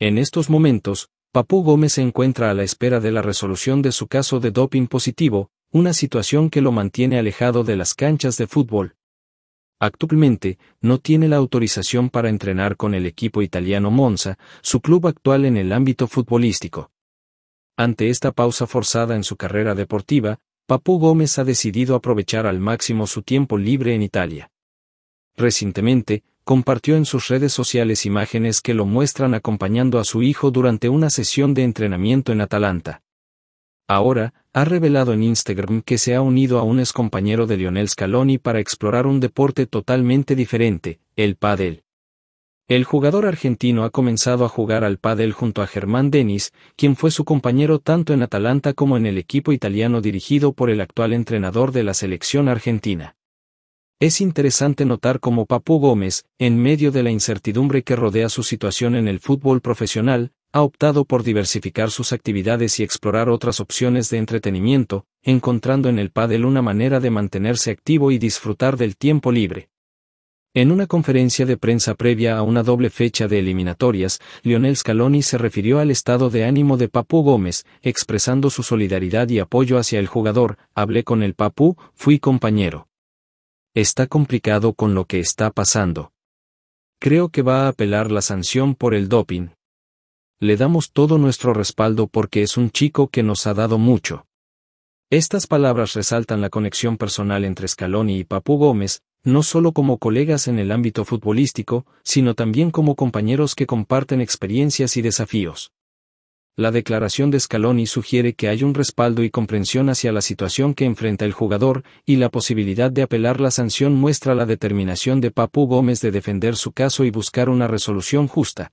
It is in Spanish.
En estos momentos, Papú Gómez se encuentra a la espera de la resolución de su caso de doping positivo, una situación que lo mantiene alejado de las canchas de fútbol. Actualmente, no tiene la autorización para entrenar con el equipo italiano Monza, su club actual en el ámbito futbolístico. Ante esta pausa forzada en su carrera deportiva, Papú Gómez ha decidido aprovechar al máximo su tiempo libre en Italia. Recientemente, compartió en sus redes sociales imágenes que lo muestran acompañando a su hijo durante una sesión de entrenamiento en Atalanta. Ahora, ha revelado en Instagram que se ha unido a un excompañero de Lionel Scaloni para explorar un deporte totalmente diferente, el pádel. El jugador argentino ha comenzado a jugar al pádel junto a Germán Denis, quien fue su compañero tanto en Atalanta como en el equipo italiano dirigido por el actual entrenador de la selección argentina. Es interesante notar cómo Papu Gómez, en medio de la incertidumbre que rodea su situación en el fútbol profesional, ha optado por diversificar sus actividades y explorar otras opciones de entretenimiento, encontrando en el pádel una manera de mantenerse activo y disfrutar del tiempo libre. En una conferencia de prensa previa a una doble fecha de eliminatorias, Lionel Scaloni se refirió al estado de ánimo de Papú Gómez, expresando su solidaridad y apoyo hacia el jugador, hablé con el Papú, fui compañero. Está complicado con lo que está pasando. Creo que va a apelar la sanción por el doping. Le damos todo nuestro respaldo porque es un chico que nos ha dado mucho. Estas palabras resaltan la conexión personal entre Scaloni y Papu Gómez, no solo como colegas en el ámbito futbolístico, sino también como compañeros que comparten experiencias y desafíos la declaración de Scaloni sugiere que hay un respaldo y comprensión hacia la situación que enfrenta el jugador, y la posibilidad de apelar la sanción muestra la determinación de Papu Gómez de defender su caso y buscar una resolución justa.